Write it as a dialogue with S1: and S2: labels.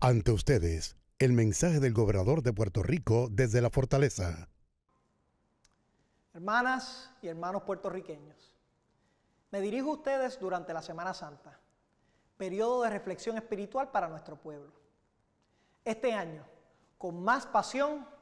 S1: Ante ustedes,
S2: el mensaje del gobernador de Puerto Rico desde la fortaleza.
S3: Hermanas y hermanos puertorriqueños, me dirijo a ustedes durante la Semana Santa, periodo de reflexión espiritual para nuestro pueblo. Este año, con más pasión,